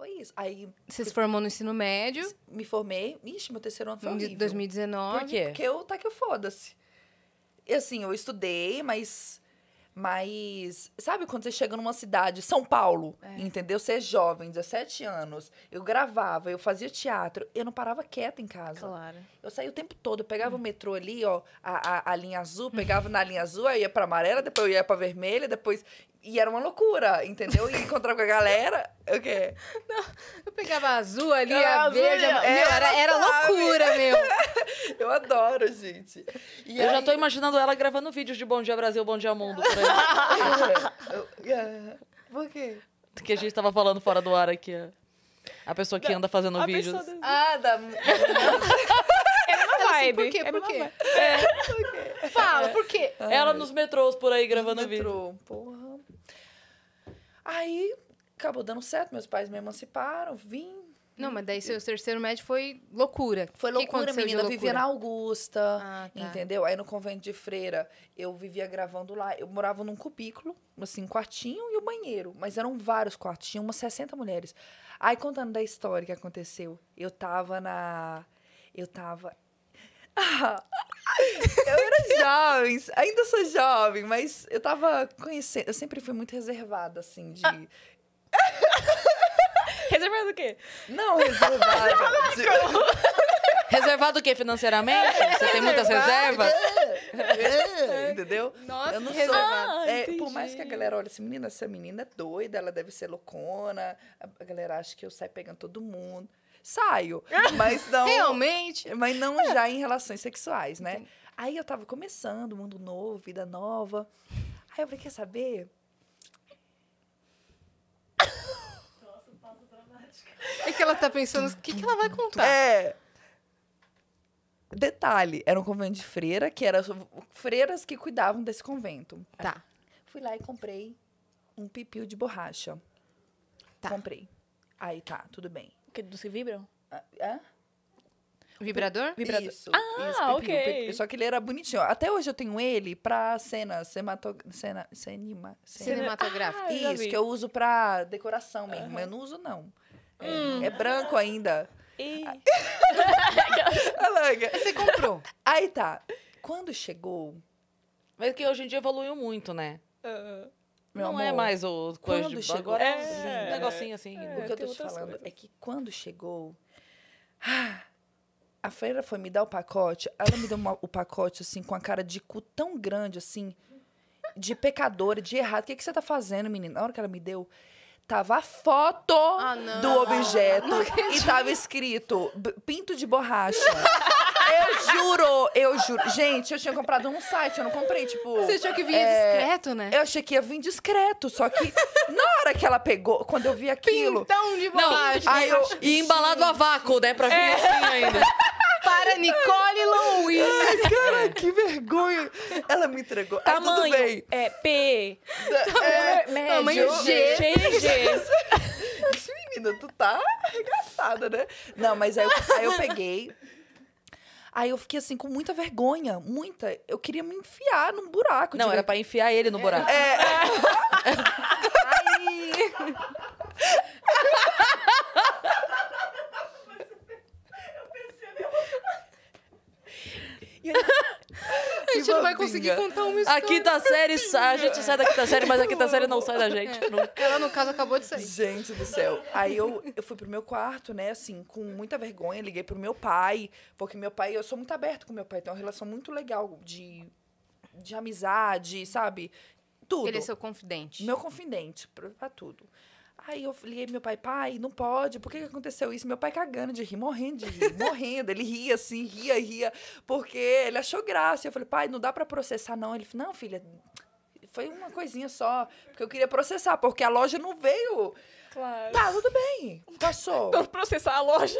Foi isso. Aí. Você se formou no ensino médio? Me formei. Ixi, meu terceiro ano foi horrível. 2019. Por quê? Porque eu tá que eu foda-se. Assim, eu estudei, mas. Mas. Sabe quando você chega numa cidade, São Paulo, é. entendeu? Você é jovem, 17 anos. Eu gravava, eu fazia teatro. Eu não parava quieta em casa. Claro. Eu saía o tempo todo, eu pegava hum. o metrô ali, ó, a, a, a linha azul, pegava na linha azul, aí ia pra amarela, depois eu ia pra vermelha, depois. E era uma loucura, entendeu? E encontrar com a galera. O quê? Não, eu pegava azul ali, a azul, verde. Meu, era, era loucura, meu. eu adoro, gente. E eu aí... já tô imaginando ela gravando vídeos de Bom Dia Brasil, Bom Dia Mundo. Por, é. por quê? Porque a gente tava falando fora do ar aqui. A pessoa que da, anda fazendo vídeos. Pessoa... Ah, da. É vibe. Por quê? É por, quê? É. por quê? Fala, por quê? Ai. É. Ela nos metrôs por aí gravando vídeo. Metrô, porra. Aí acabou dando certo, meus pais me emanciparam, vim. Não, mas daí seu terceiro médio foi loucura. Foi loucura, menina. Eu vivia na Augusta, ah, tá. entendeu? Aí no convento de freira, eu vivia gravando lá. Eu morava num cubículo, assim, quartinho e o banheiro. Mas eram vários quartos, tinha umas 60 mulheres. Aí contando da história que aconteceu, eu tava na. Eu tava. eu jovens, ainda sou jovem, mas eu tava conhecendo. Eu sempre fui muito reservada, assim, de. Ah. reservada o quê? Não, reservada. de... Reservado o quê? Financeiramente? Você tem muitas reservas? É. é, entendeu? Nossa, eu não sou. Ah, é, por mais que a galera olhe assim, menina, essa menina é doida, ela deve ser loucona. A galera acha que eu saio pegando todo mundo. Saio, mas não. Realmente? Mas não já em relações sexuais, né? Entendi. Aí eu tava começando, mundo novo, vida nova. Aí eu falei, quer saber? Nossa, pausa dramática. É que ela tá pensando, o que, que ela vai contar? É. Detalhe, era um convento de freira, que era freiras que cuidavam desse convento. Tá. Fui lá e comprei um pipiu de borracha. Tá. Comprei. Aí tá, tudo bem. Que não se vibram? Ah, hã? Vibrador? Vibrador. Isso. Ah, isso, ok. Só que ele era bonitinho. Até hoje eu tenho ele pra cenas cemato... cena... Cinema... cinematográficas. Ah, isso, que eu uso pra decoração mesmo. Uhum. Eu não uso, não. É, hum. É, branco ainda. E... Ah. Você comprou. Aí tá. Quando chegou. Mas que hoje em dia evoluiu muito, né? Uh, não é amor, é mais o coisa quando de chegou, é, assim, um negocinho assim. É, o que eu tô te falando coisas. é que quando chegou. Ah, a freira foi me dar o pacote, ela me deu uma, o pacote, assim, com a cara de cu tão grande, assim, de pecadora, de errado. O que, que você tá fazendo, menina? Na hora que ela me deu, tava a foto ah, não, do objeto não, não, e tava escrito pinto de borracha. Eu juro, eu juro. Gente, eu tinha comprado num site, eu não comprei, tipo. Você achou que vinha é... discreto, né? Eu achei que ia vir discreto, só que na hora que ela pegou, quando eu vi aquilo. Pintão de borracha. Não, aí eu... E embalado a vácuo, né? Pra vir é. assim ainda para Nicole Louie. Ai, cara, que vergonha. Ela me entregou. Ah, tamanho Ai, tudo bem. é P. Tamanho é, médio. Tamanho G. G, G. Menina, tu tá arregaçada, né? Não, mas aí eu, aí eu peguei... Aí eu fiquei assim com muita vergonha, muita. Eu queria me enfiar num buraco. Não, era para enfiar ele no buraco. É. é. é. Aí... a gente não vai conseguir contar uma história. A quinta série, a gente sai da quinta série, mas a quinta série não sai da gente. É. Ela, no caso, acabou de sair. Gente do céu. Aí eu, eu fui pro meu quarto, né, assim, com muita vergonha, liguei pro meu pai, porque meu pai, eu sou muito aberto com meu pai, tem uma relação muito legal de, de amizade, sabe? Tudo. Ele é seu confidente. Meu confidente, pra, pra tudo. Aí eu liguei meu pai, pai, não pode, por que, que aconteceu isso? Meu pai cagando de rir, morrendo de rir, morrendo. Ele ria assim, ria, ria, porque ele achou graça. Eu falei, pai, não dá para processar, não. Ele falou, não, filha, foi uma coisinha só, porque eu queria processar, porque a loja não veio. Claro. Tá, tudo bem. Passou. Então processar a loja.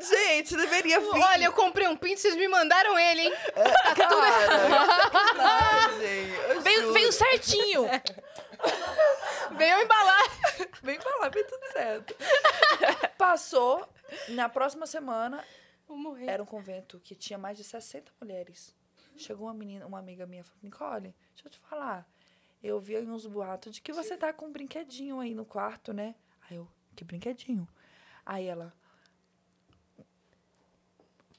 Gente, deveria vir. Olha, eu comprei um pinto, vocês me mandaram ele, hein? É, tá cara, tudo errado. veio, veio certinho. Veio embalar. Veio embalar, veio tudo certo. Passou, na próxima semana, era um convento que tinha mais de 60 mulheres. Chegou uma menina, uma amiga minha, falou: Nicole, deixa eu te falar. Eu vi aí uns boatos de que você tá com um brinquedinho aí no quarto, né? Aí eu, que brinquedinho? Aí ela.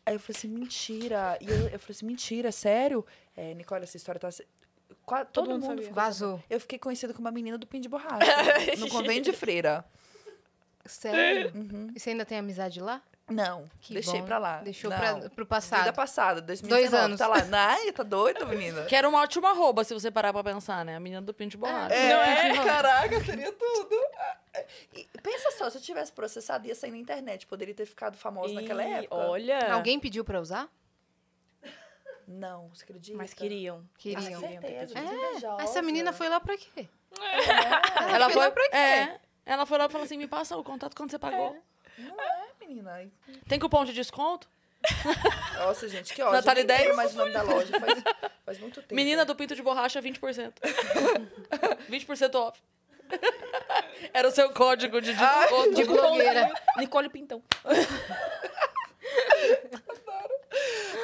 Aí eu falei assim, mentira. E eu, eu falei assim, mentira, sério? É, Nicole, essa história tá Quase, todo, todo, mundo, mundo ficou assim, vazou. Sabendo. Eu fiquei conhecida como uma menina do pin de borracha. no convênio de freira. Sério? Uhum. E você ainda tem amizade lá? Não, que deixei bom. pra lá. Deixou pra, pro passado. Vida passada, 2019. Dois tá anos. Tá lá. Ai, tá doido menina? Que era uma ótima roupa se você parar pra pensar, né? A menina do de borracha. É, não é? Caraca, seria tudo. E, pensa só, se eu tivesse processado, ia sair na internet. Poderia ter ficado famosa e, naquela época. Olha. Alguém pediu pra usar? Não, você acredita? Mas queriam. Ah, queriam. Ah, certeza, É, é essa menina foi lá pra quê? É. Ela, ela foi lá pra quê? É. Ela foi lá e falou assim: me passa o contato quando você é. pagou. Não é, menina. Tem cupom de desconto? Nossa, gente, que ótimo. Natália 10. mais o nome da loja, faz, faz muito tempo. Menina do pinto de borracha, 20%. 20% off. Era o seu código de, de, ah, de, de blogueira. Nicole Pintão.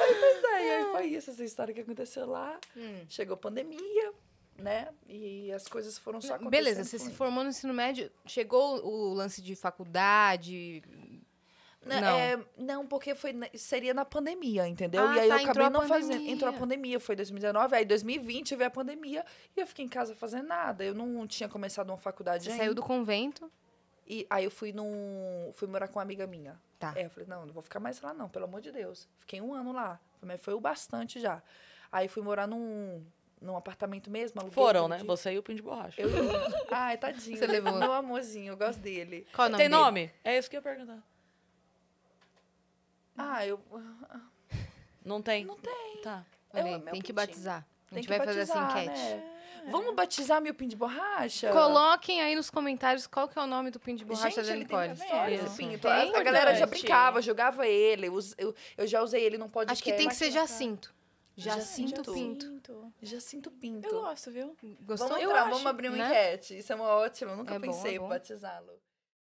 Aí, é, e aí foi isso, essa história que aconteceu lá. Hum. Chegou pandemia, né? E as coisas foram só acontecendo. Beleza, você se formou no ensino médio, chegou o lance de faculdade. Não, não. É, não porque foi, seria na pandemia, entendeu? Ah, e aí tá, eu acabei não fazendo. Entrou a pandemia, foi 2019, aí 2020 veio a pandemia e eu fiquei em casa fazendo nada. Eu não tinha começado uma faculdade você ainda. Saiu do convento? E aí eu fui num. fui morar com uma amiga minha. Tá. Aí é, eu falei, não, não vou ficar mais lá, não, pelo amor de Deus. Fiquei um ano lá. Mas foi o bastante já. Aí fui morar num num apartamento mesmo, aluguei. Foram, né? De... Você e o Pim de Borracha. Eu... Ai, tadinho. Você levou. Meu amorzinho, eu gosto dele. Qual o nome Tem dele? nome? É isso que eu ia perguntar. Ah, eu... Não tem? Não tem. Tá. Olha, tem que batizar. A gente vai batizar, fazer essa enquete. Né? É. Vamos batizar meu pin de borracha? Coloquem aí nos comentários qual que é o nome do pin de borracha gente, da Nicole. Tem Isso. É a galera já brincava, jogava ele. Eu, eu, eu já usei ele, não pode Acho que tem que ser Jacinto. Jacinto, é, Jacinto Pinto. Pinto. Jacinto Pinto. Eu gosto, viu? Gostou? Vamos, eu acho, vamos abrir uma né? enquete. Isso é uma ótima. Eu nunca é pensei bom, é bom. em batizá-lo.